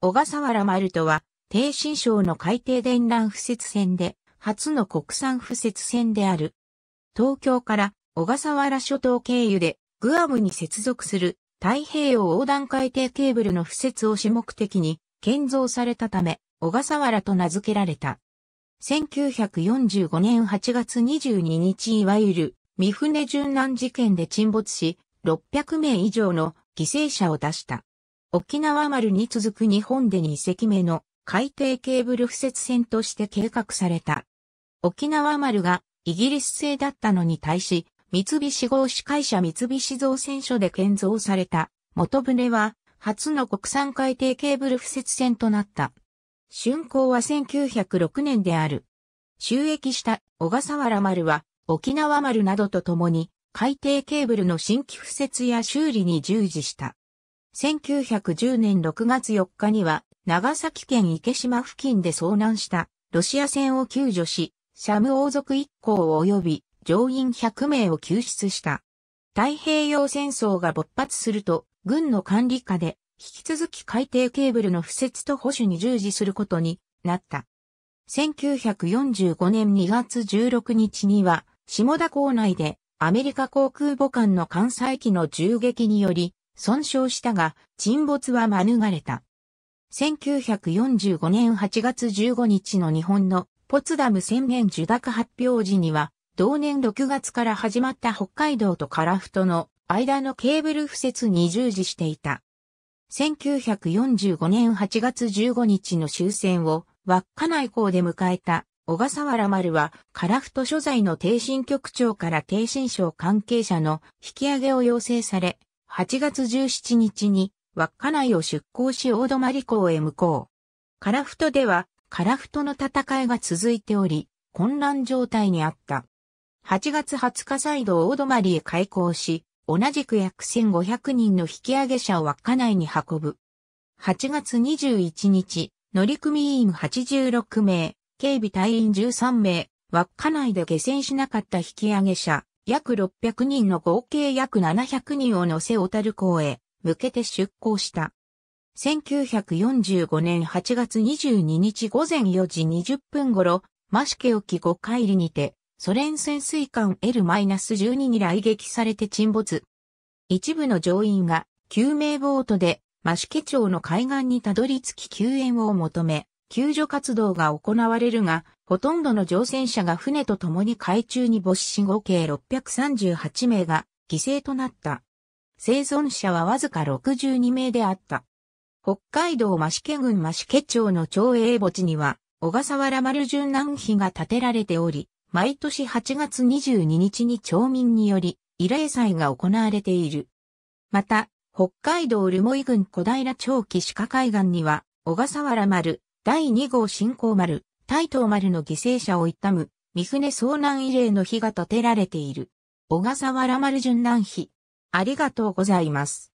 小笠原丸とは、低新省の海底電乱敷設船で、初の国産敷設船である。東京から小笠原諸島経由で、グアムに接続する太平洋横断海底ケーブルの敷設を主目的に建造されたため、小笠原と名付けられた。1945年8月22日いわゆる三船殉難事件で沈没し、600名以上の犠牲者を出した。沖縄丸に続く日本で2隻目の海底ケーブル敷設船として計画された。沖縄丸がイギリス製だったのに対し、三菱合資会社三菱造船所で建造された元船は初の国産海底ケーブル敷設船となった。竣工は1906年である。収益した小笠原丸は沖縄丸などと共に海底ケーブルの新規敷設や修理に従事した。1910年6月4日には、長崎県池島付近で遭難したロシア船を救助し、シャム王族一行及び乗員100名を救出した。太平洋戦争が勃発すると、軍の管理下で、引き続き海底ケーブルの付設と保守に従事することになった。1945年2月16日には、下田港内でアメリカ航空母艦の艦載機の銃撃により、損傷したが、沈没は免れた。1945年8月15日の日本のポツダム宣言受諾発表時には、同年6月から始まった北海道とカラフトの間のケーブル敷設に従事していた。1945年8月15日の終戦を稚内港で迎えた小笠原丸は、カラフト所在の挺身局長から挺身省関係者の引き上げを要請され、8月17日に稚内を出港し大泊港へ向こう。フトではフトの戦いが続いており、混乱状態にあった。8月20日再度大泊へ開港し、同じく約1500人の引き上げ者を稚内に運ぶ。8月21日、乗組員86名、警備隊員13名、稚内で下船しなかった引き上げ者、約600人の合計約700人を乗せ小樽港へ向けて出港した。1945年8月22日午前4時20分頃、マシケ沖5海里にて、ソ連潜水艦 L-12 に来撃されて沈没。一部の乗員が救命ボートで、マシケ町の海岸にたどり着き救援を求め、救助活動が行われるが、ほとんどの乗船者が船と共に海中に没死合計638名が犠牲となった。生存者はわずか62名であった。北海道増毛郡増毛町の町営墓地には、小笠原丸殉南碑が建てられており、毎年8月22日に町民により、慰霊祭が行われている。また、北海道留萌郡小平町岸鹿海岸には、小笠原丸、第2号新行丸、大東丸の犠牲者を悼む、三船遭難慰霊の日が建てられている。小笠原丸殉難碑。ありがとうございます。